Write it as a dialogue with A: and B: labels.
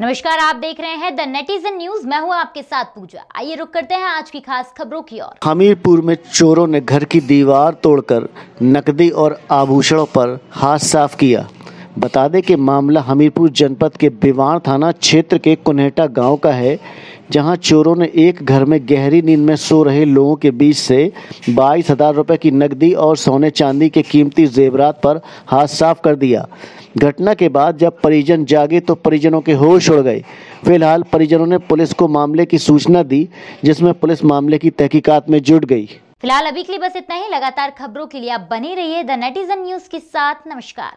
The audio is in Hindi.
A: नमस्कार आप देख रहे हैं द नेटिजन न्यूज मैं हूं आपके साथ पूजा आइए रुक करते हैं आज की खास खबरों की ओर
B: हमीरपुर में चोरों ने घर की दीवार तोड़कर नकदी और आभूषणों पर हाथ साफ किया बता दें कि मामला हमीरपुर जनपद के बिवाण थाना क्षेत्र के कुनेटा गांव का है जहां चोरों ने एक घर में गहरी नींद में सो रहे लोगों के बीच से बाईस हजार रुपये की नकदी और सोने चांदी के कीमती जेवरात पर हाथ साफ कर दिया घटना के बाद जब परिजन जागे तो परिजनों के होश उड़ गए फिलहाल परिजनों ने पुलिस को मामले की सूचना दी जिसमें पुलिस मामले की तहकीकात में जुट गई
C: फिलहाल अभी के लिए बस इतना ही लगातार खबरों के लिए आप बने रहिए द नेटिजन न्यूज के साथ नमस्कार